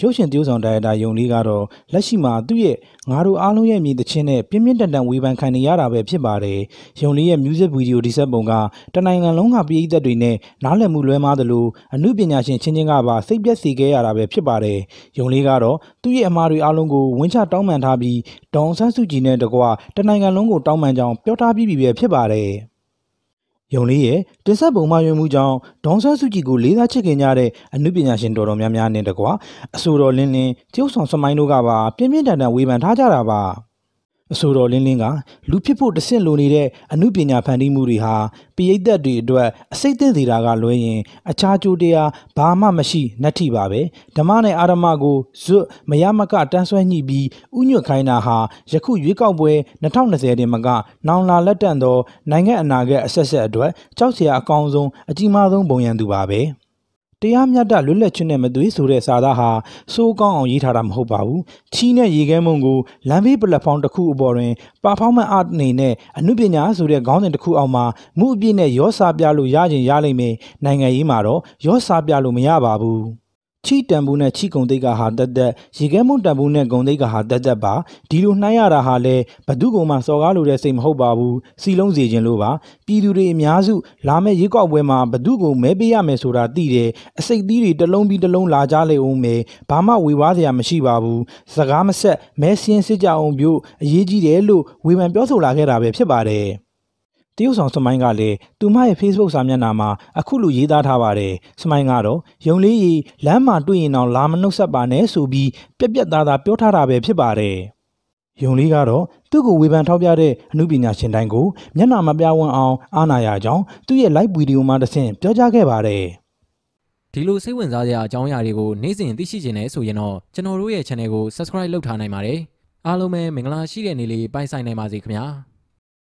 ရုပ်ရှင်သရုပ်ဆောင်ဒါရိုက်တာယုံလေးကတော့လက်ရှိမှာသူ့ရဲ့ငါတို့အားလုံးရဲ့မြည်သချင်းနဲ့ပြင်းပြင်းထန်ထန်ဝေဖန်ခံနေရတာပဲဖြစ်ပါတယ်။ယုံလေးရဲ့ music video ဒီဆက်ပုံကတနိုင်ငံလုံးကပရိသတ်တွေနဲ့နားလည်မှုလွဲမှားသလိုအမှုပညာရှင်ချင်းချင်းကပါစိတ်ပြက်စီခဲ့ရတာပဲဖြစ်ပါတယ်။ယုံလေးကတော့သူ့ရဲ့အမှားတွေအားလုံးကိုဝင်းချတောင်းပန်ထားပြီးဒေါန်ဆန်းစုကြည်နဲ့တကွာတနိုင်ငံလုံးကိုတောင်းပန်ကြောင်းပြောထားပြီးပြီပဲဖြစ်ပါတယ်။ယုံလေးရဲ့တင်ဆက်ပုံမှန်ရွေးမှုကြောင့်ဒေါန်ဆန်းစုကြည်ကိုလေးစားချစ်ခင်ကြတဲ့အမှုပညာရှင်တော်တော်များများနဲ့တကွာအဆိုတော်လင်းလင်းကျုပ်ဆောင်စမိုင်းတို့ကပါပြင်းပြင်းထန်ထန်ဝေဖန်ထားကြတာပါ။အဆိုတော်လင်းလင်းကလူဖြစ်ဖို့တဆင့်လိုနေတဲ့အမှုပညာဖန်တီးမှုတွေဟာပိယိတ်သက်တွေအတွက်အစိတ်သင့်စေတာကလွဲရင်အခြားကြိုးတရားဘာမှမရှိနတ်ထိပါပဲဓမ္မနဲ့အာရမကိုဇွတ်မရမကတန်းဆွဲညှိပြီးဥညွတ်ခိုင်းတာဟာယခုရွေးကောက်ပွဲ2020တင်မကနောင်လာလက်တန့်သောနိုင်ငံအနာဂတ်အဆက်ဆက်အတွက်ကြောက်စရာအကောင်းဆုံးအကြီးမားဆုံးပုံရံသူပါပဲ။တရားမျှတလွတ်လပ်ခြင်းနဲ့မသွေးဆိုတဲ့စာသားဟာစိုးကောင်းအောင်ရေးထားတာမဟုတ်ပါဘူး။ချီးနဲ့ရေခဲမုံကိုလမ်းဘေးပလက်ဖောင်းတစ်ခုအပေါ်တွင် performance art အနေနဲ့အမှုပညာဆိုတဲ့ခေါင်းစဉ်တစ်ခုအောက်မှာမှုအပြည့်နဲ့ရောစာပြလို့ရခြင်းရလိမ့်မယ်။နိုင်ငံရေးမှာတော့ရောစာပြလို့မရပါဘူး။ချီတန်ဘူးနဲ့ချီကုံတိတ်ကဟာတက်တက်ရေခဲမုန်တန်ဘူးနဲ့ဂုံတိတ်ကဟာတက်တက်ပါဒီလိုနှိုင်းရတာဟာလဲဘသူကုံမှစော်ကားလိုတဲ့စိတ်မဟုတ်ပါဘူးစီလုံးစီခြင်းလို့ပါပြည်သူတွေအများစုလာမဲ့ရေကောက်ပွဲမှာဘသူကုံမဲပေးရမယ်ဆိုတာသိတယ်အစိတ်သီးတွေတလုံးပြီးတလုံးလာကြလေဦးမယ်ဘာမှဝေဝါးစရာမရှိပါဘူးစကားမဆက်မဲစင်းစစ်ကြအောင်ပြို့အရေးကြီးတယ်လို့ဝေဖန်ပြောဆိုလာခဲ့တာပဲဖြစ်ပါတယ်တရုတ်ဆောင်စမိုင်းကလည်းသူမရဲ့ Facebook စာမျက်နှာမှာအခုလိုရေးသားထားပါတယ်စမိုင်းကတော့ယုံလေးကြီးလမ်းမှာတွေ့ရင်တော့လာမနှုတ်ဆက်ပါနဲ့ဆိုပြီးပြက်ပြက်သားသားပြောထားတာပဲဖြစ်ပါတယ်ယုံလေးကတော့သူ့ကိုဝေဖန်ထောက်ပြတဲ့အမှုပညာရှင်တိုင်းကိုမျက်နှာမပြဝန်းအောင်အာဏာရကြောင်းသူ့ရဲ့ live video မှာတဆင့်ပြောကြားခဲ့ပါတယ်ဒီလိုစိတ်ဝင်စားစရာအကြောင်းအရာတွေကိုနေ့စဉ်သိရှိချင်တဲ့ဆိုရင်တော့ကျွန်တော်တို့ရဲ့ channel ကို subscribe လုပ်ထားနိုင်ပါတယ်အားလုံးပဲမင်္ဂလာရှိတဲ့နေ့လေးပိုင်ဆိုင်နိုင်ပါစေခင်ဗျာ